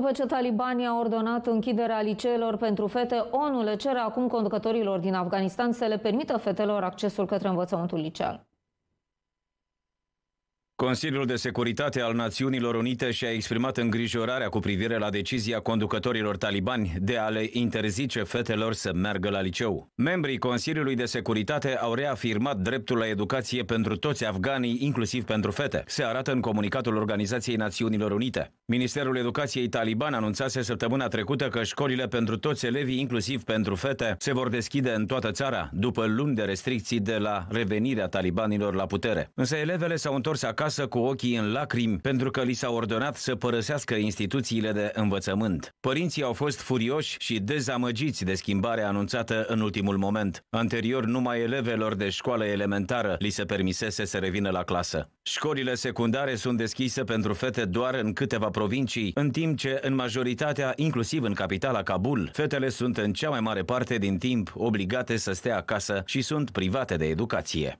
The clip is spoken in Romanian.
După ce talibanii au ordonat închiderea liceelor pentru fete, ONU le cere acum conducătorilor din Afganistan să le permită fetelor accesul către învățământul liceal. Consiliul de Securitate al Națiunilor Unite și-a exprimat îngrijorarea cu privire la decizia conducătorilor talibani de a le interzice fetelor să meargă la liceu. Membrii Consiliului de Securitate au reafirmat dreptul la educație pentru toți afganii, inclusiv pentru fete. Se arată în comunicatul Organizației Națiunilor Unite. Ministerul Educației Taliban anunțase săptămâna trecută că școlile pentru toți elevii, inclusiv pentru fete, se vor deschide în toată țara, după luni de restricții de la revenirea talibanilor la putere. Însă elevele s-au întors acasă acasă cu ochii în lacrimi pentru că li s-a ordonat să părăsească instituțiile de învățământ. Părinții au fost furioși și dezamăgiți de schimbarea anunțată în ultimul moment. Anterior, numai elevelor de școală elementară li se permisese să revină la clasă. Școlile secundare sunt deschise pentru fete doar în câteva provincii, în timp ce în majoritatea, inclusiv în capitala Kabul, fetele sunt în cea mai mare parte din timp obligate să stea acasă și sunt private de educație.